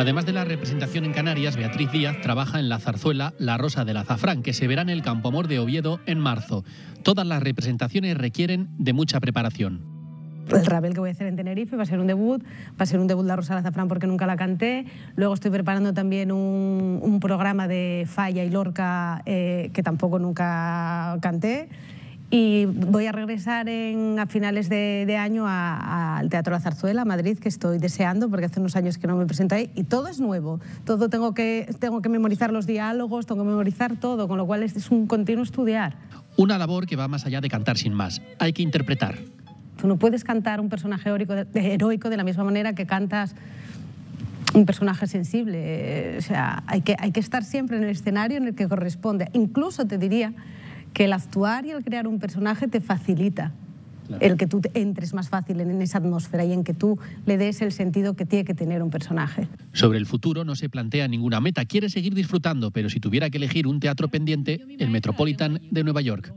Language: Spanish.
Además de la representación en Canarias, Beatriz Díaz trabaja en la zarzuela La Rosa del Azafrán, que se verá en el Amor de Oviedo en marzo. Todas las representaciones requieren de mucha preparación el Rabel que voy a hacer en Tenerife, va a ser un debut, va a ser un debut La Rosa del Azafrán porque nunca la canté, luego estoy preparando también un, programa de Falla y Lorca eh, que tampoco nunca canté. Y voy a regresar en, a finales de, año al Teatro La Zarzuela, a Madrid, que estoy deseando porque hace unos años que no me presento ahí y todo es nuevo. Todo tengo que, tengo que memorizar los diálogos, tengo que memorizar todo, con lo cual es, un continuo estudiar. Una labor que va más allá de cantar sin más. Hay que interpretar. Tú no puedes cantar un personaje heroico de la misma manera que cantas un personaje sensible. O sea, hay que, hay que estar siempre en el escenario en el que corresponde. Incluso te diría que el actuar y el crear un personaje te facilita el que tú entres más fácil en esa atmósfera y en que tú le des el sentido que tiene que tener un personaje. Sobre el futuro no se plantea ninguna meta, quiere seguir disfrutando, pero si tuviera que elegir un teatro pendiente, el Metropolitan de Nueva York.